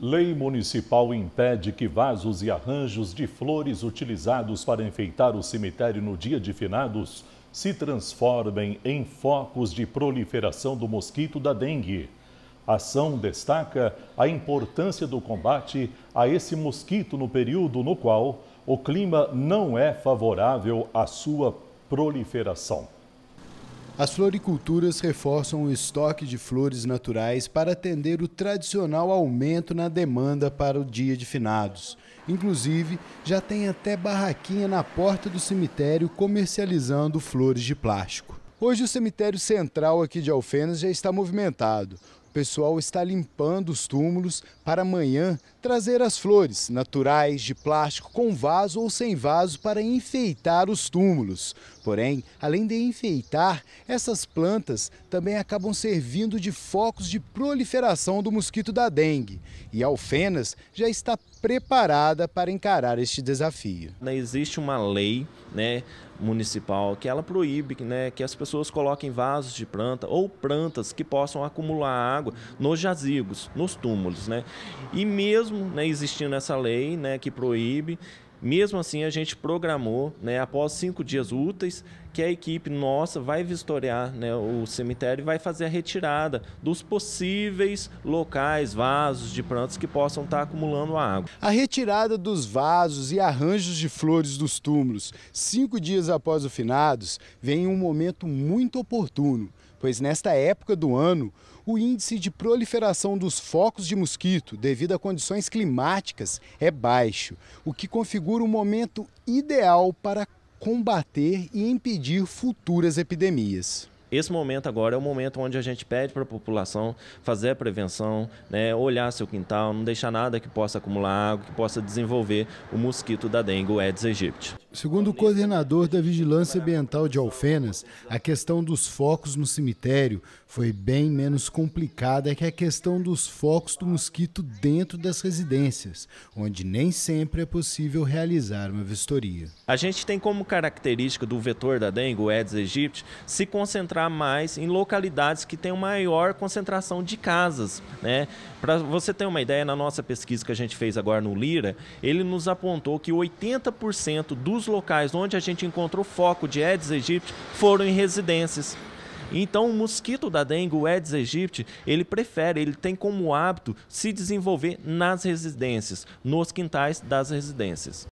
Lei municipal impede que vasos e arranjos de flores utilizados para enfeitar o cemitério no dia de finados se transformem em focos de proliferação do mosquito da dengue. A ação destaca a importância do combate a esse mosquito no período no qual o clima não é favorável à sua proliferação. As floriculturas reforçam o estoque de flores naturais para atender o tradicional aumento na demanda para o dia de finados. Inclusive, já tem até barraquinha na porta do cemitério comercializando flores de plástico. Hoje o cemitério central aqui de Alfenas já está movimentado. O pessoal está limpando os túmulos para amanhã trazer as flores, naturais, de plástico, com vaso ou sem vaso, para enfeitar os túmulos. Porém, além de enfeitar, essas plantas também acabam servindo de focos de proliferação do mosquito da dengue. E a Alfenas já está preparada para encarar este desafio. Né, existe uma lei né, municipal que ela proíbe né, que as pessoas coloquem vasos de planta ou plantas que possam acumular água nos jazigos, nos túmulos. Né? E mesmo mesmo né, existindo essa lei né, que proíbe, mesmo assim a gente programou, né, após cinco dias úteis, que a equipe nossa vai vistoriar né, o cemitério e vai fazer a retirada dos possíveis locais, vasos de plantas que possam estar acumulando água. A retirada dos vasos e arranjos de flores dos túmulos, cinco dias após o finados, vem em um momento muito oportuno, pois nesta época do ano, o índice de proliferação dos focos de mosquito, devido a condições climáticas, é baixo, o que configura um momento ideal para combater e impedir futuras epidemias. Esse momento agora é o momento onde a gente pede para a população fazer a prevenção, né, olhar seu quintal, não deixar nada que possa acumular água, que possa desenvolver o mosquito da dengue, o Aedes aegypti. Segundo o coordenador da Vigilância Ambiental de Alfenas, a questão dos focos no cemitério foi bem menos complicada que a questão dos focos do mosquito dentro das residências, onde nem sempre é possível realizar uma vistoria. A gente tem como característica do vetor da dengue, o Aedes aegypti, se concentrar focar mais em localidades que têm maior concentração de casas. Né? Para você ter uma ideia, na nossa pesquisa que a gente fez agora no Lira, ele nos apontou que 80% dos locais onde a gente encontrou foco de Aedes aegypti foram em residências. Então, o mosquito da dengue, o Aedes aegypti, ele prefere, ele tem como hábito se desenvolver nas residências, nos quintais das residências.